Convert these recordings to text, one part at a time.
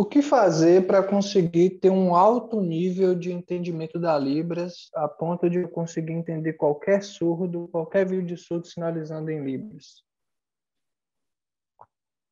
O que fazer para conseguir ter um alto nível de entendimento da Libras, a ponto de eu conseguir entender qualquer surdo, qualquer vídeo de surdo sinalizando em Libras?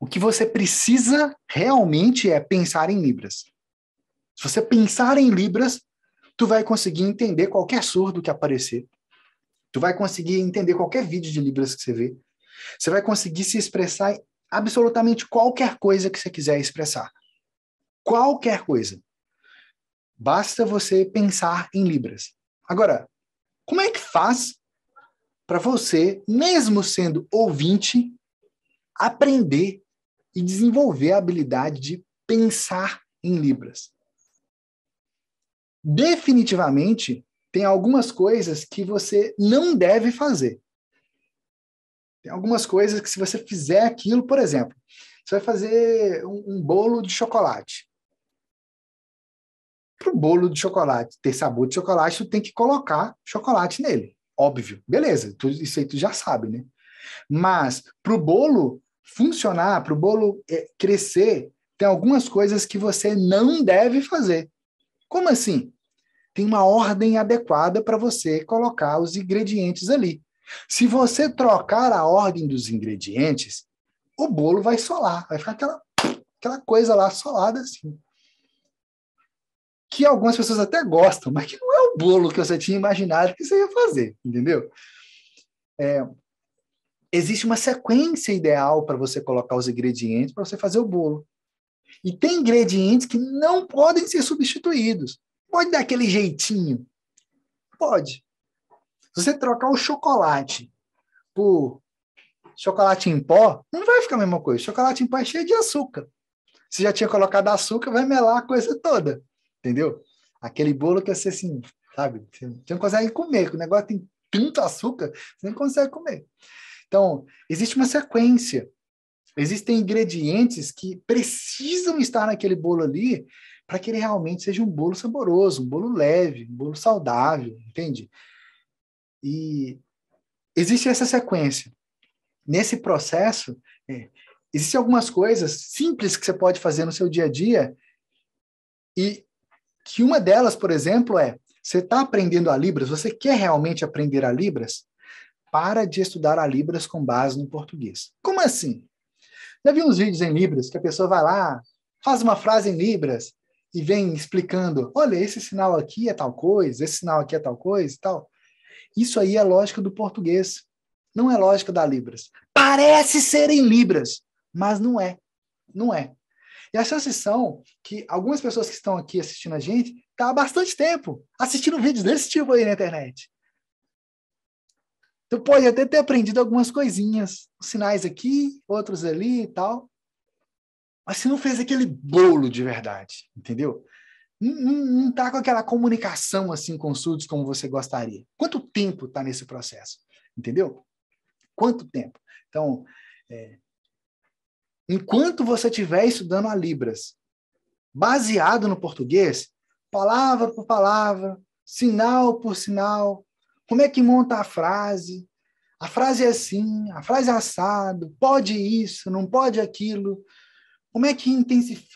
O que você precisa realmente é pensar em Libras. Se você pensar em Libras, tu vai conseguir entender qualquer surdo que aparecer. Tu vai conseguir entender qualquer vídeo de Libras que você vê. Você vai conseguir se expressar absolutamente qualquer coisa que você quiser expressar qualquer coisa. Basta você pensar em libras. Agora, como é que faz para você, mesmo sendo ouvinte, aprender e desenvolver a habilidade de pensar em libras? Definitivamente, tem algumas coisas que você não deve fazer. Tem algumas coisas que, se você fizer aquilo, por exemplo, você vai fazer um, um bolo de chocolate. Para o bolo de chocolate ter sabor de chocolate, tu tem que colocar chocolate nele. Óbvio. Beleza, tu, isso aí tu já sabe, né? Mas para o bolo funcionar, para o bolo é, crescer, tem algumas coisas que você não deve fazer. Como assim? Tem uma ordem adequada para você colocar os ingredientes ali. Se você trocar a ordem dos ingredientes, o bolo vai solar, vai ficar aquela, aquela coisa lá solada assim que algumas pessoas até gostam, mas que não é o bolo que você tinha imaginado que você ia fazer, entendeu? É, existe uma sequência ideal para você colocar os ingredientes para você fazer o bolo. E tem ingredientes que não podem ser substituídos. Pode dar aquele jeitinho? Pode. Se você trocar o chocolate por chocolate em pó, não vai ficar a mesma coisa. Chocolate em pó é cheio de açúcar. Você já tinha colocado açúcar, vai melar a coisa toda entendeu? Aquele bolo que você, assim, sabe? Você não consegue comer, o negócio tem tanto açúcar, você não consegue comer. Então, existe uma sequência. Existem ingredientes que precisam estar naquele bolo ali para que ele realmente seja um bolo saboroso, um bolo leve, um bolo saudável, entende? E existe essa sequência. Nesse processo, é, existem algumas coisas simples que você pode fazer no seu dia a dia e que uma delas, por exemplo, é: você está aprendendo a Libras, você quer realmente aprender a Libras? Para de estudar a Libras com base no português. Como assim? Já vi uns vídeos em Libras que a pessoa vai lá, faz uma frase em Libras e vem explicando: olha, esse sinal aqui é tal coisa, esse sinal aqui é tal coisa e tal. Isso aí é lógica do português, não é lógica da Libras. Parece ser em Libras, mas não é. Não é. E as chances são que algumas pessoas que estão aqui assistindo a gente estão tá há bastante tempo assistindo vídeos desse tipo aí na internet. Tu então, pode até ter aprendido algumas coisinhas, sinais aqui, outros ali e tal. Mas você não fez aquele bolo de verdade, entendeu? Não, está com aquela comunicação assim com os surdos como você gostaria. Quanto tempo está nesse processo? Entendeu? Quanto tempo? Então, é, enquanto você estiver estudando a Libras, baseado no português, palavra por palavra, sinal por sinal, como é que monta a frase, a frase é assim, a frase é assado, pode isso, não pode aquilo, como é que intensifica?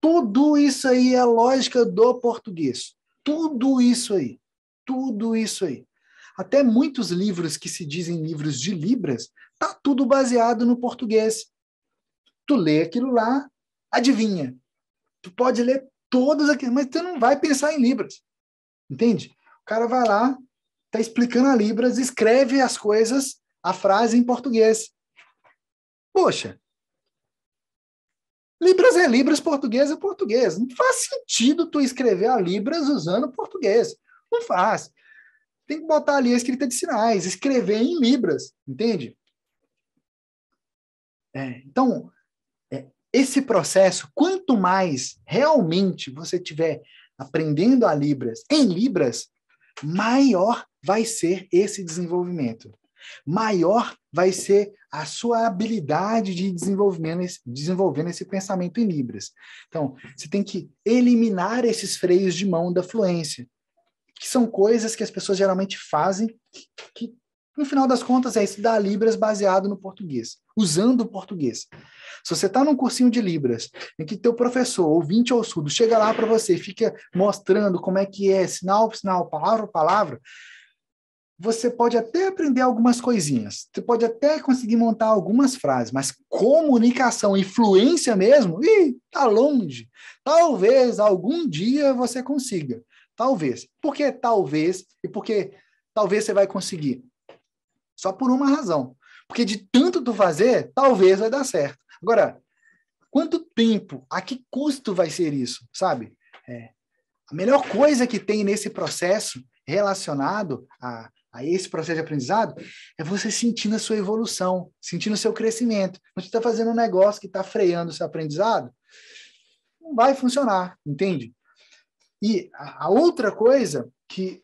Tudo isso aí é lógica do português. Tudo isso aí. Tudo isso aí. Até muitos livros que se dizem livros de Libras, tá tudo baseado no português tu lê aquilo lá, adivinha. Tu pode ler todas aquelas, mas tu não vai pensar em Libras. Entende? O cara vai lá, tá explicando a Libras, escreve as coisas, a frase em português. Poxa, Libras é Libras, português é português. Não faz sentido tu escrever a Libras usando português. Não faz. Tem que botar ali a escrita de sinais, escrever em Libras, entende? É, então, esse processo, quanto mais realmente você tiver aprendendo a Libras em Libras, maior vai ser esse desenvolvimento. Maior vai ser a sua habilidade de desenvolvimento desenvolvendo esse pensamento em Libras. Então, você tem que eliminar esses freios de mão da fluência, que são coisas que as pessoas geralmente fazem que no final das contas, é estudar Libras baseado no português, usando o português. Se você está num cursinho de Libras, em que teu professor, ouvinte ou surdo, chega lá para você e fica mostrando como é que é, sinal por sinal, palavra por palavra, você pode até aprender algumas coisinhas, você pode até conseguir montar algumas frases, mas comunicação e fluência mesmo, está tá longe. Talvez algum dia você consiga. Talvez. Por que talvez? E por que talvez você vai conseguir? Só por uma razão. Porque de tanto tu fazer, talvez vai dar certo. Agora, quanto tempo, a que custo vai ser isso, sabe? É, a melhor coisa que tem nesse processo relacionado a, a esse processo de aprendizado é você sentindo a sua evolução, sentindo o seu crescimento. Quando você está fazendo um negócio que está freando o seu aprendizado, não vai funcionar, entende? E a, a outra coisa que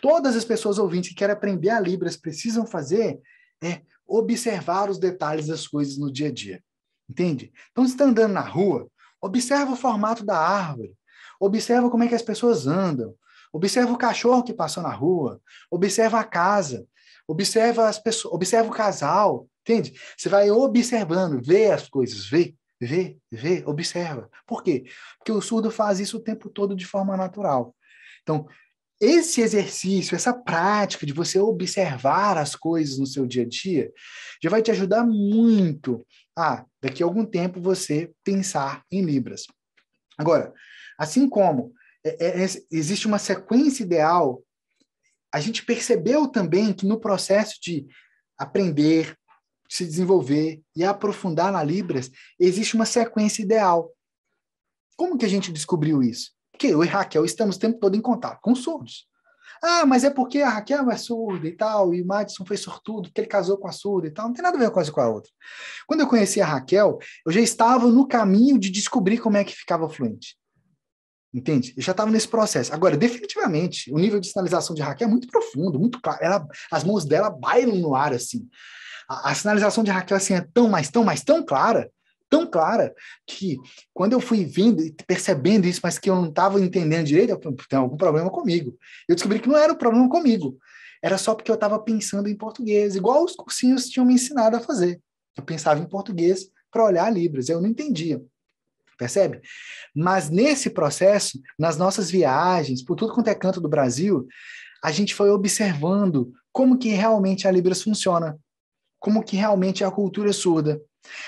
todas as pessoas ouvintes que querem aprender a Libras precisam fazer é observar os detalhes das coisas no dia a dia. Entende? Então, se está andando na rua, observa o formato da árvore, observa como é que as pessoas andam, observa o cachorro que passou na rua, observa a casa, observa as pessoas, observa o casal, entende? Você vai observando, vê as coisas, vê, vê, vê, observa. Por quê? Porque o surdo faz isso o tempo todo de forma natural. Então, esse exercício, essa prática de você observar as coisas no seu dia a dia, já vai te ajudar muito a, daqui a algum tempo, você pensar em Libras. Agora, assim como é, é, é existe uma sequência ideal, a gente percebeu também que no processo de aprender, se desenvolver e aprofundar na Libras, existe uma sequência ideal. Como que a gente descobriu isso? que eu e Raquel estamos o tempo todo em contato com surdos. Ah, mas é porque a Raquel é surda e tal, e o Madison foi sortudo porque ele casou com a surda e tal. Não tem nada a ver uma coisa com a outra. Quando eu conheci a Raquel, eu já estava no caminho de descobrir como é que ficava fluente. Entende? Eu já estava nesse processo. Agora, definitivamente, o nível de sinalização de Raquel é muito profundo, muito claro. Ela, as mãos dela bailam no ar, assim. A, a sinalização de Raquel assim, é tão, mais tão, mais tão clara tão clara que quando eu fui vindo e percebendo isso, mas que eu não estava entendendo direito, eu falei, tem algum problema comigo. Eu descobri que não era o um problema comigo, era só porque eu estava pensando em português, igual os cursinhos tinham me ensinado a fazer. Eu pensava em português para olhar Libras, eu não entendia. Percebe? Mas nesse processo, nas nossas viagens, por tudo quanto é canto do Brasil, a gente foi observando como que realmente a Libras funciona, como que realmente é a cultura surda,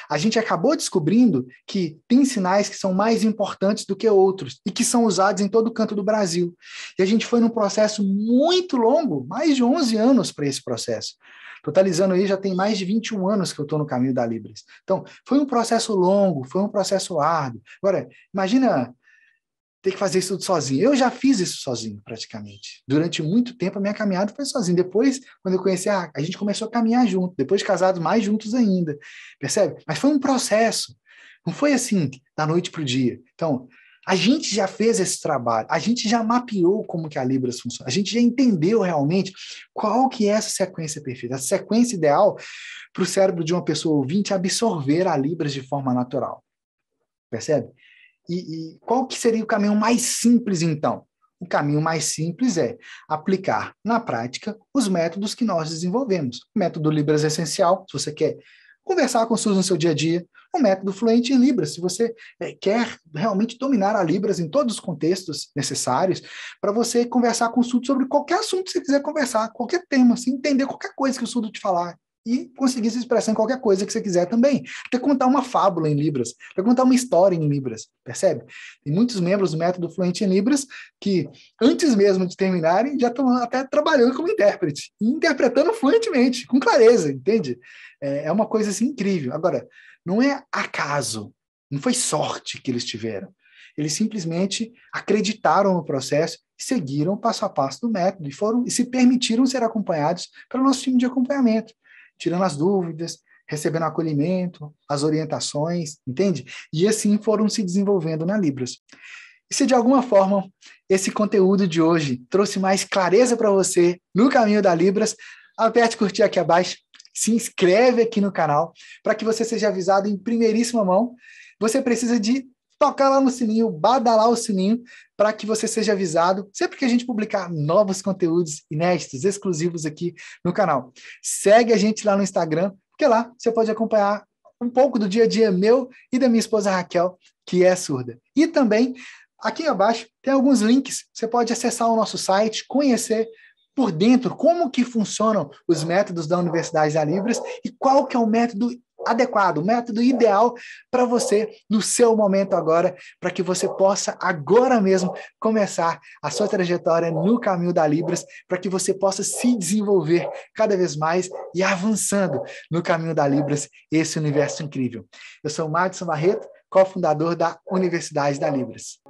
a gente acabou descobrindo que tem sinais que são mais importantes do que outros e que são usados em todo canto do Brasil. E a gente foi num processo muito longo, mais de 11 anos para esse processo. Totalizando aí, já tem mais de 21 anos que eu estou no caminho da Libras. Então, foi um processo longo, foi um processo árduo. Agora, imagina ter que fazer isso tudo sozinho. Eu já fiz isso sozinho, praticamente. Durante muito tempo, a minha caminhada foi sozinho. Depois, quando eu conheci, a, ah, a gente começou a caminhar junto. Depois, casados, mais juntos ainda. Percebe? Mas foi um processo. Não foi assim, da noite para o dia. Então, a gente já fez esse trabalho. A gente já mapeou como que a Libras funciona. A gente já entendeu realmente qual que é essa sequência perfeita. A sequência ideal para o cérebro de uma pessoa ouvinte é absorver a Libras de forma natural. Percebe? E, e qual que seria o caminho mais simples, então? O caminho mais simples é aplicar na prática os métodos que nós desenvolvemos. O método Libras essencial, se você quer conversar com o SUS no seu dia a dia, o método fluente em Libras, se você eh, quer realmente dominar a Libras em todos os contextos necessários, para você conversar com o SUS sobre qualquer assunto que você quiser conversar, qualquer tema, assim, entender qualquer coisa que o SUS te falar, e conseguir se expressar em qualquer coisa que você quiser também. Até contar uma fábula em Libras, até contar uma história em Libras, percebe? Tem muitos membros do método fluente em Libras que, antes mesmo de terminarem, já estão até trabalhando como intérprete, interpretando fluentemente, com clareza, entende? É, é uma coisa assim, incrível. Agora, não é acaso, não foi sorte que eles tiveram. Eles simplesmente acreditaram no processo e seguiram passo a passo do método e foram e se permitiram ser acompanhados pelo nosso time de acompanhamento tirando as dúvidas, recebendo acolhimento, as orientações, entende? E assim foram se desenvolvendo na né, Libras. E se de alguma forma esse conteúdo de hoje trouxe mais clareza para você no caminho da Libras, aperte curtir aqui abaixo, se inscreve aqui no canal para que você seja avisado em primeiríssima mão. Você precisa de tocar lá no sininho, badalar o sininho para que você seja avisado sempre que a gente publicar novos conteúdos inéditos, exclusivos aqui no canal. Segue a gente lá no Instagram, porque lá você pode acompanhar um pouco do dia a dia meu e da minha esposa Raquel, que é surda. E também aqui abaixo tem alguns links, você pode acessar o nosso site, conhecer por dentro como que funcionam os métodos da Universidade da Libras e qual que é o método adequado, o método ideal para você no seu momento agora, para que você possa agora mesmo começar a sua trajetória no caminho da Libras, para que você possa se desenvolver cada vez mais e avançando no caminho da Libras, esse universo incrível. Eu sou Madison Barreto, cofundador da Universidade da Libras.